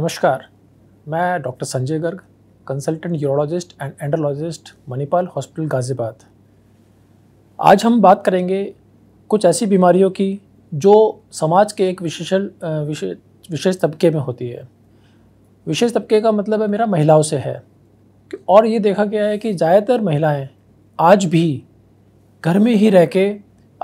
नमस्कार मैं doctor Sanjay Garg consultant urologist and andrologist Manipal hospital Ghaziabad आज हम बात करेंगे कुछ ऐसी बीमारियों की जो समाज के एक विशेषल विशेष विशेष तबके में होती है विशेष तबके का मतलब है मेरा महिलाओं से है और ये देखा गया है कि ज़्यादातर महिलाएं आज भी घर में ही रह के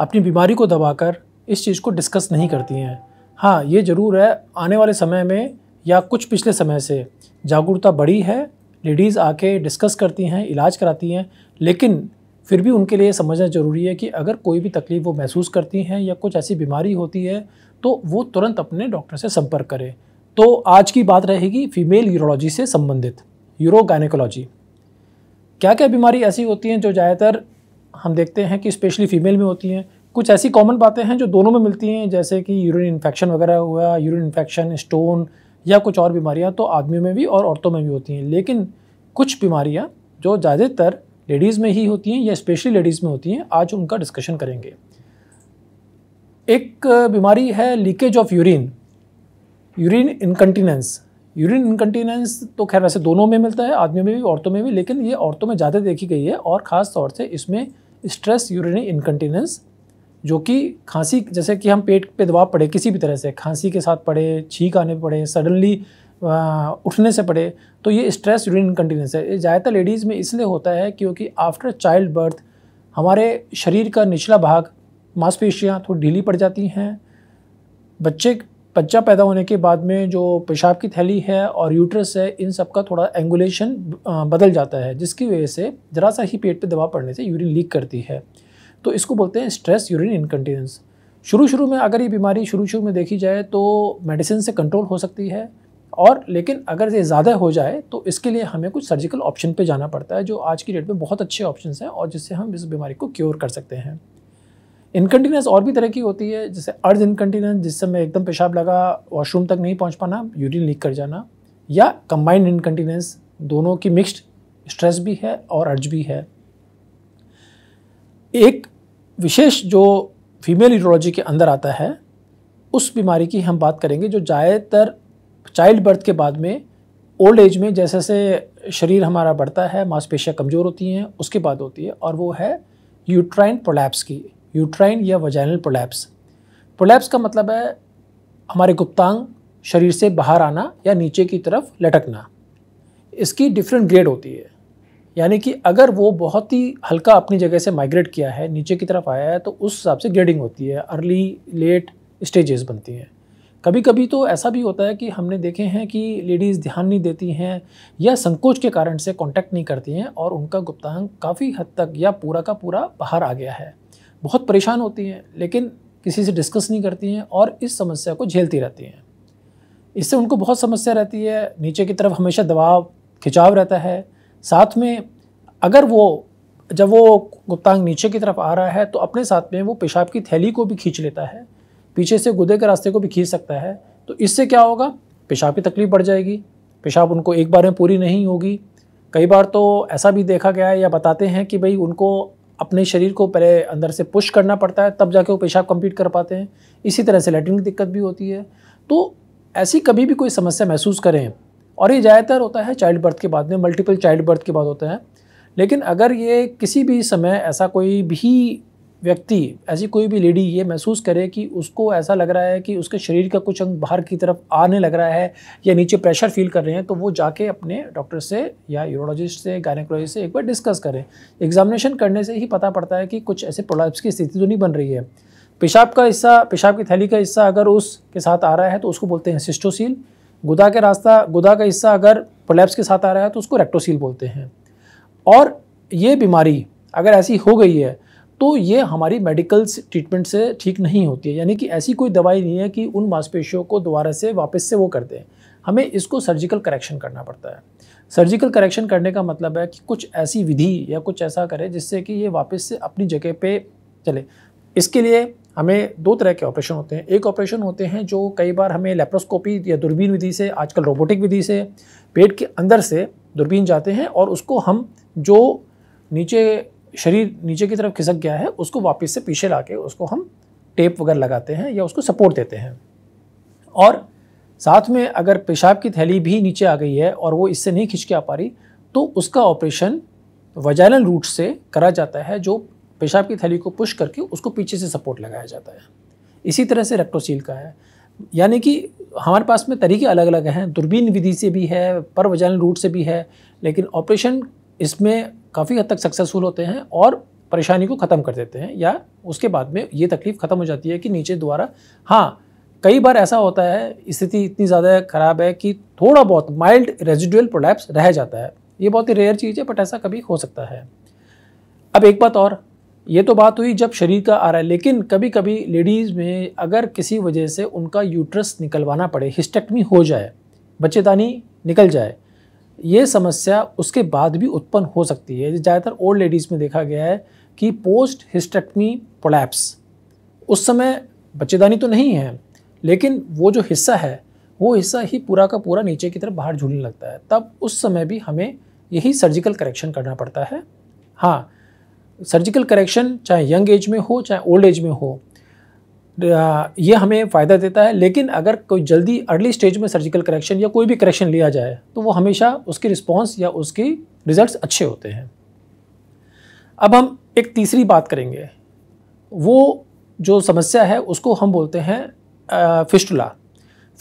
अपनी बीमारी को दबाकर इस चीज़ को डिस्कस नहीं करती हैं हाँ ये ज़रूर है आने वाले समय में या कुछ पिछले समय से जागरूकता बढ़ी है लेडीज़ आके डिस्कस करती हैं इलाज कराती हैं लेकिन फिर भी उनके लिए समझना ज़रूरी है कि अगर कोई भी तकलीफ़ वो महसूस करती हैं या कुछ ऐसी बीमारी होती है तो वो तुरंत अपने डॉक्टर से संपर्क करें तो आज की बात रहेगी फीमेल यूरोलॉजी से संबंधित यूरोगाइनेकोलॉजी क्या क्या बीमारी ऐसी होती हैं जो ज़्यादातर हम देखते हैं कि स्पेशली फीमेल में होती हैं कुछ ऐसी कॉमन बातें हैं जो दोनों में मिलती हैं जैसे कि यूरिन इन्फेक्शन वगैरह हुआ यूरिन इन्फेक्शन स्टोन या कुछ और बीमारियाँ तो आदमियों में भी और औरतों में भी होती हैं लेकिन कुछ बीमारियाँ जो ज़्यादातर लेडीज़ में ही होती हैं या स्पेशली लेडीज़ में होती हैं आज उनका डिस्कशन करेंगे एक बीमारी है leakage of urine urine incontinence urine incontinence तो खैर वैसे दोनों में मिलता है आदमियों में भी औरतों में भी लेकिन ये औरतों में ज़्यादा देखी गई है और ख़ास तौर से इसमें स्ट्रेस यूरिन इनकन्टीनेंस जो कि खांसी जैसे कि हम पेट पे दबाव पड़े किसी भी तरह से खांसी के साथ पड़े छींक आने पड़े सडनली उठने से पड़े तो ये स्ट्रेस यूरिन कंटिन्यूस है ये ज़्यादातर लेडीज़ में इसलिए होता है क्योंकि आफ्टर चाइल्ड बर्थ हमारे शरीर का निचला भाग मांसपेशियाँ थोड़ी ढीली पड़ जाती हैं बच्चे बच्चा पैदा होने के बाद में जो पेशाब की थैली है और यूट्रस है इन सब का थोड़ा एंगुलेशन बदल जाता है जिसकी वजह से ज़रा सा ही पेट पे दबाव पड़ने से यूरिन लीक करती है तो इसको बोलते हैं स्ट्रेस यूरिन इनकन्टीनेंस शुरू शुरू में अगर ये बीमारी शुरू शुरू में देखी जाए तो मेडिसिन से कंट्रोल हो सकती है और लेकिन अगर ये ज़्यादा हो जाए तो इसके लिए हमें कुछ सर्जिकल ऑप्शन पे जाना पड़ता है जो आज की डेट में बहुत अच्छे ऑप्शन हैं और जिससे हम इस बीमारी को क्योर कर सकते हैं इनकन्टीन्यूस और भी तरह की होती है जैसे अर्ध इनकन्टीन्यूस जिस समय एकदम पेशाब लगा वॉशरूम तक नहीं पहुँच पाना यूरिन लीक कर जाना या कम्बाइंड इनकन्टीन्यूस दोनों की मिक्स्ड स्ट्रेस भी है और अर्ज भी है एक विशेष जो फीमेल यूरोलॉजी के अंदर आता है उस बीमारी की हम बात करेंगे जो ज़्यादातर चाइल्ड बर्थ के बाद में ओल्ड एज में जैसे जैसे शरीर हमारा बढ़ता है मांसपेशियाँ कमज़ोर होती हैं उसके बाद होती है और वो है यूट्राइन प्रोलैप्स की यूट्राइन या वजैनल प्रोलैप्स प्रोलैप्स का मतलब है हमारे गुप्तांग शरीर से बाहर आना या नीचे की तरफ लटकना इसकी डिफरेंट ग्रेड होती है यानी कि अगर वो बहुत ही हल्का अपनी जगह से माइग्रेट किया है नीचे की तरफ आया है तो उस हिसाब से ग्रेडिंग होती है अर्ली लेट स्टेजेस बनती हैं कभी कभी तो ऐसा भी होता है कि हमने देखे हैं कि लेडीज़ ध्यान नहीं देती हैं या संकोच के कारण से कांटेक्ट नहीं करती हैं और उनका गुप्तांग काफ़ी हद तक या पूरा का पूरा बाहर आ गया है बहुत परेशान होती हैं लेकिन किसी से डिस्कस नहीं करती हैं और इस समस्या को झेलती रहती हैं इससे उनको बहुत समस्या रहती है नीचे की तरफ हमेशा दबाव खिंचाव रहता है साथ में अगर वो जब वो गुप्तांग नीचे की तरफ आ रहा है तो अपने साथ में वो पेशाब की थैली को भी खींच लेता है पीछे से गुदे के रास्ते को भी खींच सकता है तो इससे क्या होगा पेशाब की तकलीफ बढ़ जाएगी पेशाब उनको एक बार में पूरी नहीं होगी कई बार तो ऐसा भी देखा गया है या बताते हैं कि भाई उनको अपने शरीर को पहले अंदर से पुश करना पड़ता है तब जाके वो पेशाब कंप्लीट कर पाते हैं इसी तरह से लेटरिन की दिक्कत भी होती है तो ऐसी कभी भी कोई समस्या महसूस करें और ये ज़्यादातर होता है चाइल्ड बर्थ के बाद में मल्टीपल चाइल्ड बर्थ के बाद होता है लेकिन अगर ये किसी भी समय ऐसा कोई भी व्यक्ति ऐसी कोई भी लेडी ये महसूस करे कि उसको ऐसा लग रहा है कि उसके शरीर का कुछ अंग बाहर की तरफ आने लग रहा है या नीचे प्रेशर फील कर रहे हैं तो वो जाके अपने डॉक्टर से या यूरोलॉजिस्ट से गायनेकोलॉजिस्ट से एक बार डिस्कस करें एग्जामिनेशन करने से ही पता पड़ता है कि कुछ ऐसे प्रोलाप्स की स्थिति तो नहीं बन रही है पेशाब का हिस्सा पेशाब की थैली का हिस्सा अगर उसके साथ आ रहा है तो उसको बोलते हैं सिस्टोसील गुदा के रास्ता गुदा का हिस्सा अगर प्रोलैप्स के साथ आ रहा है तो उसको रेक्टोसील बोलते हैं और ये बीमारी अगर ऐसी हो गई है तो ये हमारी मेडिकल ट्रीटमेंट से ठीक नहीं होती है यानी कि ऐसी कोई दवाई नहीं है कि उन मांसपेशियों को दोबारा से वापस से वो कर दें हमें इसको सर्जिकल करेक्शन करना पड़ता है सर्जिकल करेक्शन करने का मतलब है कि कुछ ऐसी विधि या कुछ ऐसा करें जिससे कि ये वापस से अपनी जगह पे चले इसके लिए हमें दो तरह के ऑपरेशन होते हैं एक ऑपरेशन होते हैं जो कई बार हमें लेप्रोस्कोपी या दूरबीन विधि से आजकल रोबोटिक विधि से पेट के अंदर से दूरबीन जाते हैं और उसको हम जो नीचे शरीर नीचे की तरफ खिसक गया है उसको वापस से पीछे ला के उसको हम टेप वगैरह लगाते हैं या उसको सपोर्ट देते हैं और साथ में अगर पेशाब की थैली भी नीचे आ गई है और वो इससे नहीं खिंच के आ पा रही तो उसका ऑपरेशन वजाइनल रूट से करा जाता है जो पेशाब की थैली को पुश करके उसको पीछे से सपोर्ट लगाया जाता है इसी तरह से रेक्टोसील का है यानी कि हमारे पास में तरीके अलग अलग हैं दूरबीन विधि से भी है पर वजन रूट से भी है लेकिन ऑपरेशन इसमें काफ़ी हद तक सक्सेसफुल होते हैं और परेशानी को ख़त्म कर देते हैं या उसके बाद में ये तकलीफ़ ख़त्म हो जाती है कि नीचे द्वारा हाँ कई बार ऐसा होता है स्थिति इतनी ज़्यादा ख़राब है कि थोड़ा बहुत माइल्ड रेजिडुअल प्रोलैप्स रह जाता है ये बहुत ही रेयर चीज़ है बट ऐसा कभी हो सकता है अब एक बात और ये तो बात हुई जब शरीर का आ रहा है लेकिन कभी कभी लेडीज़ में अगर किसी वजह से उनका यूट्रस निकलवाना पड़े हिस्टेक्टमी हो जाए बच्चेदानी निकल जाए ये समस्या उसके बाद भी उत्पन्न हो सकती है ज़्यादातर ओल्ड लेडीज़ में देखा गया है कि पोस्ट हिस्टेक्टमी प्रोलैप्स उस समय बच्चेदानी तो नहीं है लेकिन वो जो हिस्सा है वो हिस्सा ही पूरा का पूरा नीचे की तरफ बाहर झूलने लगता है तब उस समय भी हमें यही सर्जिकल करेक्शन करना पड़ता है हाँ सर्जिकल करेक्शन चाहे यंग एज में हो चाहे ओल्ड एज में हो ये हमें फ़ायदा देता है लेकिन अगर कोई जल्दी अर्ली स्टेज में सर्जिकल करेक्शन या कोई भी करेक्शन लिया जाए तो वो हमेशा उसकी रिस्पॉन्स या उसकी रिज़ल्ट अच्छे होते हैं अब हम एक तीसरी बात करेंगे वो जो समस्या है उसको हम बोलते हैं फिस्टुला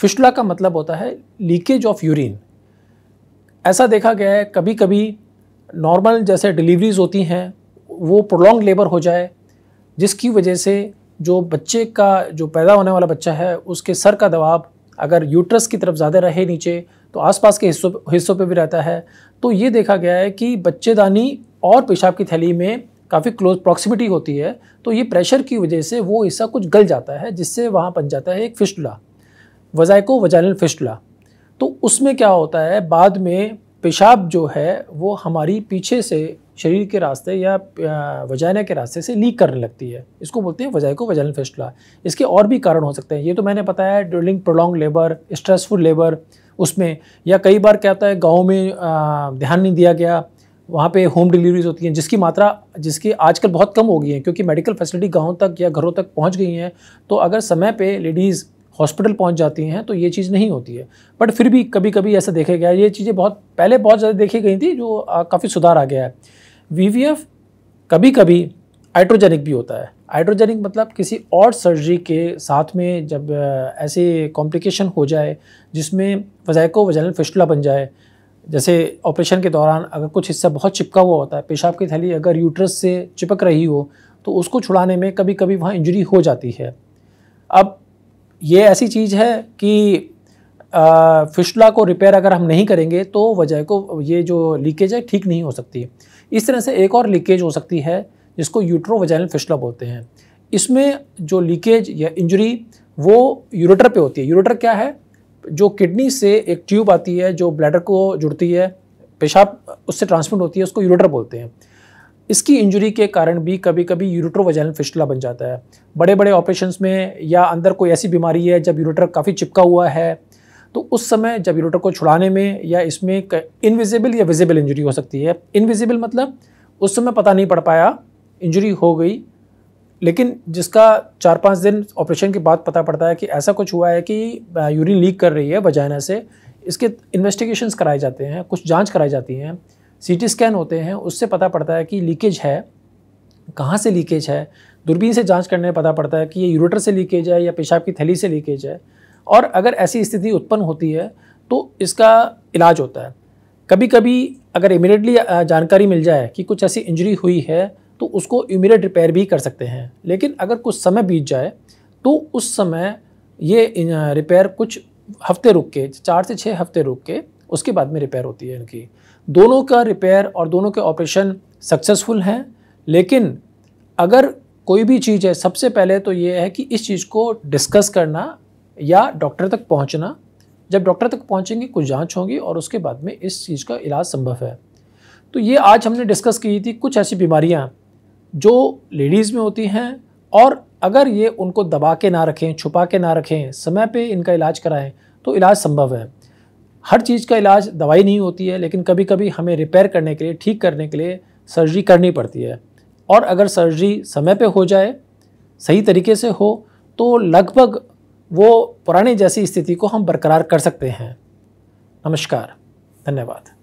फिस्टुला का मतलब होता है लीकेज ऑफ यूरिन ऐसा देखा गया है कभी कभी नॉर्मल जैसे डिलीवरीज होती हैं वो प्रोलॉन्ग लेबर हो जाए जिसकी वजह से जो बच्चे का जो पैदा होने वाला बच्चा है उसके सर का दबाव अगर यूट्रस की तरफ ज़्यादा रहे नीचे तो आसपास के हिस्सों हिस्सों पर भी रहता है तो ये देखा गया है कि बच्चेदानी और पेशाब की थैली में काफ़ी क्लोज प्रॉक्सिमिटी होती है तो ये प्रेशर की वजह से वो हिस्सा कुछ गल जाता है जिससे वहाँ बन जाता है एक फिस्टुला वज़ायको वजाइनल फिस्टुला तो उसमें क्या होता है बाद में पेशाब जो है वो हमारी पीछे से शरीर के रास्ते या वजाइना के रास्ते से लीक करने लगती है इसको बोलते हैं वजाई को वजाइनल फेस्टुला इसके और भी कारण हो सकते हैं ये तो मैंने बताया drilling prolonged labour stressful labour उसमें या कई बार क्या होता है गाँव में ध्यान नहीं दिया गया वहाँ पे होम डिलीवरीज होती हैं जिसकी मात्रा जिसकी आजकल बहुत कम हो गई है क्योंकि मेडिकल फैसिलिटी गाँव तक या घरों तक पहुँच गई हैं तो अगर समय पे लेडीज़ हॉस्पिटल पहुंच जाती हैं तो ये चीज़ नहीं होती है बट फिर भी कभी कभी ऐसा देखा गया ये चीज़ें बहुत पहले बहुत ज़्यादा देखी गई थी जो काफ़ी सुधार आ गया है वी कभी कभी आइट्रोजेनिक भी होता है आइट्रोजेनिक मतलब किसी और सर्जरी के साथ में जब ऐसे कॉम्प्लिकेशन हो जाए जिसमें वज़ायको वजैनल फिस्टुला बन जाए जैसे ऑपरेशन के दौरान अगर कुछ हिस्सा बहुत चिपका हुआ होता है पेशाब की थैली अगर यूट्रस से चिपक रही हो तो उसको छुड़ाने में कभी कभी वहाँ इंजरी हो जाती है अब ये ऐसी चीज़ है कि फिशला को रिपेयर अगर हम नहीं करेंगे तो वजह को ये जो लीकेज है ठीक नहीं हो सकती है इस तरह से एक और लीकेज हो सकती है जिसको यूट्रो वजाइनल फिशला बोलते हैं इसमें जो लीकेज या इंजरी वो यूरेटर पे होती है यूरेटर क्या है जो किडनी से एक ट्यूब आती है जो ब्लैडर को जुड़ती है पेशाब उससे ट्रांसमिट होती है उसको यूरेटर बोलते हैं इसकी इंजरी के कारण भी कभी कभी यूरोट्रोवेजाइनल फिस्टुला बन जाता है बड़े बड़े ऑपरेशन में या अंदर कोई ऐसी बीमारी है जब यूरोटर काफ़ी चिपका हुआ है तो उस समय जब यूरोटर को छुड़ाने में या इसमें इनविजिबल या विजिबल इंजरी हो सकती है इनविजिबल मतलब उस समय पता नहीं पड़ पाया इंजरी हो गई लेकिन जिसका चार पाँच दिन ऑपरेशन के बाद पता पड़ता है कि ऐसा कुछ हुआ है कि यूरिन लीक कर रही है वजाइना से इसके इन्वेस्टिगेशंस कराए जाते हैं कुछ जांच कराई जाती हैं सीटी स्कैन होते हैं उससे पता पड़ता है कि लीकेज है कहाँ से लीकेज है दूरबीन से जांच करने पता पड़ता है कि ये यूरेटर से लीकेज है या पेशाब की थैली से लीकेज है और अगर ऐसी स्थिति उत्पन्न होती है तो इसका इलाज होता है कभी कभी अगर इमीडिएटली जानकारी मिल जाए कि कुछ ऐसी इंजरी हुई है तो उसको इमीडिएट रिपेयर भी कर सकते हैं लेकिन अगर कुछ समय बीत जाए तो उस समय ये रिपेयर कुछ हफ्ते रुक के चार से छः हफ्ते रुक के उसके बाद में रिपेयर होती है इनकी दोनों का रिपेयर और दोनों के ऑपरेशन सक्सेसफुल हैं लेकिन अगर कोई भी चीज़ है सबसे पहले तो ये है कि इस चीज़ को डिस्कस करना या डॉक्टर तक पहुंचना जब डॉक्टर तक पहुंचेंगे कुछ जांच होगी और उसके बाद में इस चीज़ का इलाज संभव है तो ये आज हमने डिस्कस की थी कुछ ऐसी बीमारियां जो लेडीज़ में होती हैं और अगर ये उनको दबा के ना रखें छुपा के ना रखें समय पे इनका इलाज कराएं तो इलाज संभव है हर चीज़ का इलाज दवाई नहीं होती है लेकिन कभी कभी हमें रिपेयर करने के लिए ठीक करने के लिए सर्जरी करनी पड़ती है और अगर सर्जरी समय पे हो जाए सही तरीके से हो तो लगभग वो पुराने जैसी स्थिति को हम बरकरार कर सकते हैं नमस्कार धन्यवाद